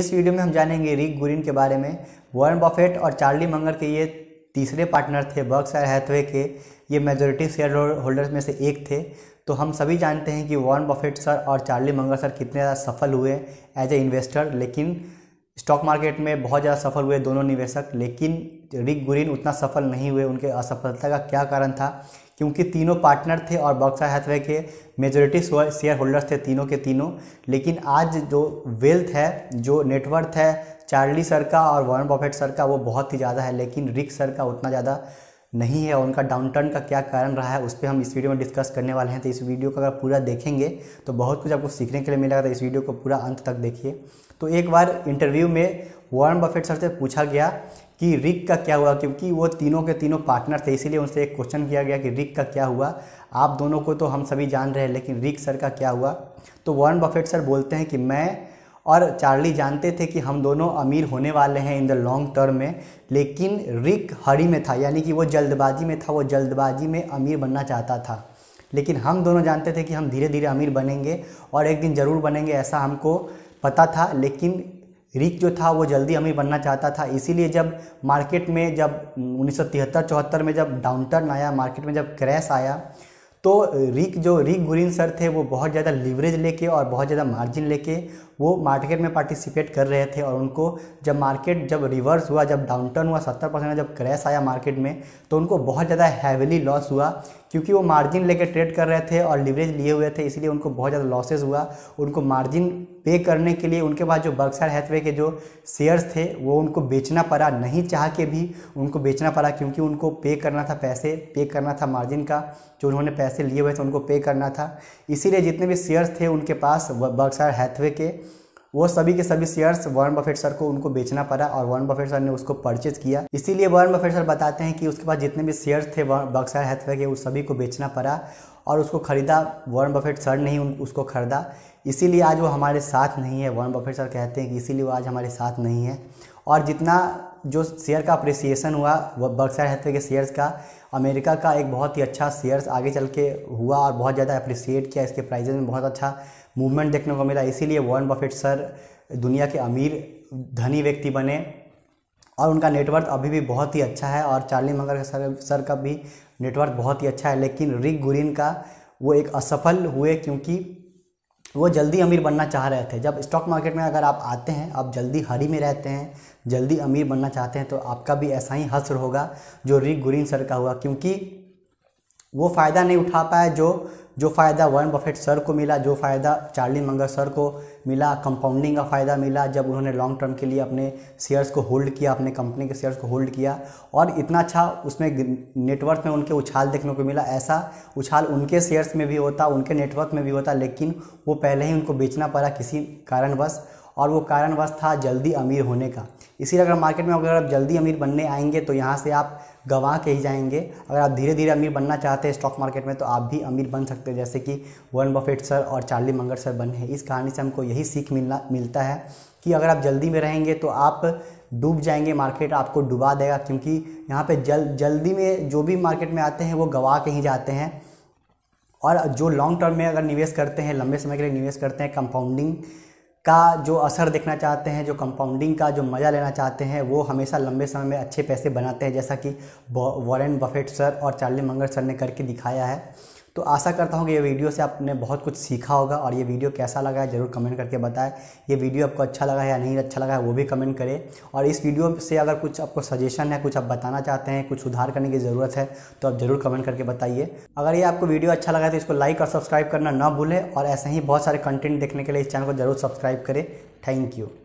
इस वीडियो में हम जानेंगे रिक गुरिन के बारे में वॉरेन बफेट और चार्ली मंगर के ये तीसरे पार्टनर थे सर हैथवे के ये मेजोरिटी शेयर होल्डर्स में से एक थे तो हम सभी जानते हैं कि वॉरेन बफेट सर और चार्ली मंगर सर कितने ज़्यादा सफल हुए एज ए इन्वेस्टर लेकिन स्टॉक मार्केट में बहुत ज़्यादा सफल हुए दोनों निवेशक लेकिन रिक गुरिन उतना सफल नहीं हुए उनके असफलता का क्या कारण था क्योंकि तीनों पार्टनर थे और बक्सा हैथवे के मेजोरिटी शेयर होल्डर्स थे तीनों के तीनों लेकिन आज जो वेल्थ है जो नेटवर्थ है चार्ली सर का और वॉरेन बफेट सर का वो बहुत ही ज़्यादा है लेकिन रिक सर का उतना ज़्यादा नहीं है और उनका डाउन टर्न का क्या कारण रहा है उस पर हम इस वीडियो में डिस्कस करने वाले हैं तो इस वीडियो को अगर पूरा देखेंगे तो बहुत कुछ आपको सीखने के लिए मिलेगा तो इस वीडियो को पूरा अंत तक देखिए तो एक बार इंटरव्यू में वॉरेन बफेट सर से पूछा गया कि रिक का क्या हुआ क्योंकि वो तीनों के तीनों पार्टनर थे इसीलिए उनसे एक क्वेश्चन किया गया कि रिक का क्या हुआ आप दोनों को तो हम सभी जान रहे हैं लेकिन रिक सर का क्या हुआ तो वॉरेन बफेट सर बोलते हैं कि मैं और चार्ली जानते थे कि हम दोनों अमीर होने वाले हैं इन द लॉन्ग टर्म में लेकिन रिक हरी में था यानी कि वो जल्दबाजी में था वो जल्दबाजी में अमीर बनना चाहता था लेकिन हम दोनों जानते थे कि हम धीरे धीरे अमीर बनेंगे और एक दिन ज़रूर बनेंगे ऐसा हमको पता था लेकिन रिक जो था वो जल्दी अमीर बनना चाहता था इसीलिए जब मार्केट में जब उन्नीस सौ तिहत्तर में जब डाउनटर्न आया मार्केट में जब क्रैश आया तो रिक जो रिक गुरिन सर थे वो बहुत ज़्यादा लीवरेज लेके और बहुत ज़्यादा मार्जिन लेके वो मार्केट में पार्टिसिपेट कर रहे थे और उनको जब मार्केट जब रिवर्स हुआ जब डाउनटर्न हुआ सत्तर परसेंट का जब क्रैश आया मार्केट में तो उनको बहुत ज़्यादा हैविली लॉस हुआ क्योंकि वो मार्जिन लेके ट्रेड कर रहे थे और लिवरेज लिए हुए थे इसलिए उनको बहुत ज़्यादा लॉसेज हुआ उनको मार्जिन पे करने के लिए उनके पास जो बर्कशायर हैथवे के जो शेयर्स थे वो उनको बेचना पड़ा नहीं चाह के भी उनको बेचना पड़ा क्योंकि उनको पे करना था पैसे पे करना था मार्जिन का जो उन्होंने पैसे लिए हुए थे उनको पे करना था इसीलिए जितने भी शेयर्स थे उनके पास बर्कशायर हैथवे के वो सभी के सभी शेयर्स वर्न बफेट सर को उनको बेचना पड़ा और वर्न बफेट सर ने उसको परचेज किया इसीलिए वर्न बफेट सर बताते हैं कि उसके पास जितने भी शेयर्स थे बक्सर हैथवे के उस सभी को बेचना पड़ा और उसको ख़रीदा वर्न बफेट सर ने ही उसको ख़रीदा इसीलिए आज वो हमारे साथ नहीं है वर्न बफेट सर कहते हैं कि इसीलिए वो आज हमारे साथ नहीं है और जितना जो शेयर का अप्रिसिएशन हुआ बक्सर हेथवे के शेयर्स का अमेरिका का एक बहुत ही अच्छा शेयर्स आगे चल के हुआ और बहुत ज़्यादा अप्रिसिएट किया इसके प्राइजेज में बहुत अच्छा मूवमेंट देखने को मिला इसीलिए वॉरेन बफेट सर दुनिया के अमीर धनी व्यक्ति बने और उनका नेटवर्क अभी भी बहुत ही अच्छा है और चार्ली मंगर सर सर का भी नेटवर्क बहुत ही अच्छा है लेकिन रिक गुरिन का वो एक असफल हुए क्योंकि वो जल्दी अमीर बनना चाह रहे थे जब स्टॉक मार्केट में अगर आप आते हैं आप जल्दी हरी में रहते हैं जल्दी अमीर बनना चाहते हैं तो आपका भी ऐसा ही हसर होगा जो रिक गुरीन सर का हुआ क्योंकि वो फ़ायदा नहीं उठा पाए जो जो फ़ायदा वर्न बफेट सर को मिला जो फ़ायदा चार्ली मंगर सर को मिला कंपाउंडिंग का फ़ायदा मिला जब उन्होंने लॉन्ग टर्म के लिए अपने शेयर्स को होल्ड किया अपने कंपनी के शेयर्स को होल्ड किया और इतना अच्छा उसमें नेटवर्क में उनके उछाल देखने को मिला ऐसा उछाल उनके शेयर्स में भी होता उनके नेटवर्क में भी होता लेकिन वो पहले ही उनको बेचना पड़ा किसी कारणवश और वो कारणवश था जल्दी अमीर होने का इसीलिए अगर मार्केट में अगर आप जल्दी अमीर बनने आएंगे तो यहाँ से आप गवा के ही जाएंगे अगर आप धीरे धीरे अमीर बनना चाहते हैं स्टॉक मार्केट में तो आप भी अमीर बन सकते हैं जैसे कि वन बफेट सर और चार्ली मंगर सर बने हैं इस कहानी से हमको यही सीख मिलना मिलता है कि अगर आप जल्दी में रहेंगे तो आप डूब जाएंगे मार्केट आपको डुबा देगा क्योंकि यहाँ पे जल जल्दी में जो भी मार्केट में आते हैं वो गवा के ही जाते हैं और जो लॉन्ग टर्म में अगर निवेश करते हैं लंबे समय के लिए निवेश करते हैं कंपाउंडिंग का जो असर देखना चाहते हैं जो कंपाउंडिंग का जो मज़ा लेना चाहते हैं वो हमेशा लंबे समय में अच्छे पैसे बनाते हैं जैसा कि वॉरेन बफेट सर और चार्ली मंगर सर ने करके दिखाया है तो आशा करता हूँ कि ये वीडियो से आपने बहुत कुछ सीखा होगा और ये वीडियो कैसा लगा है ज़रूर कमेंट करके बताएं ये वीडियो आपको अच्छा लगा है या नहीं अच्छा लगा है वो भी कमेंट करें और इस वीडियो से अगर कुछ आपको सजेशन है कुछ आप बताना चाहते हैं कुछ सुधार करने की ज़रूरत है तो आप ज़रूर कमेंट करके बताइए अगर ये आपको वीडियो अच्छा लगा है तो इसको लाइक और सब्सक्राइब करना ना भूलें और ऐसे ही बहुत सारे कंटेंट देखने के लिए इस चैनल को ज़रूर सब्सक्राइब करें थैंक यू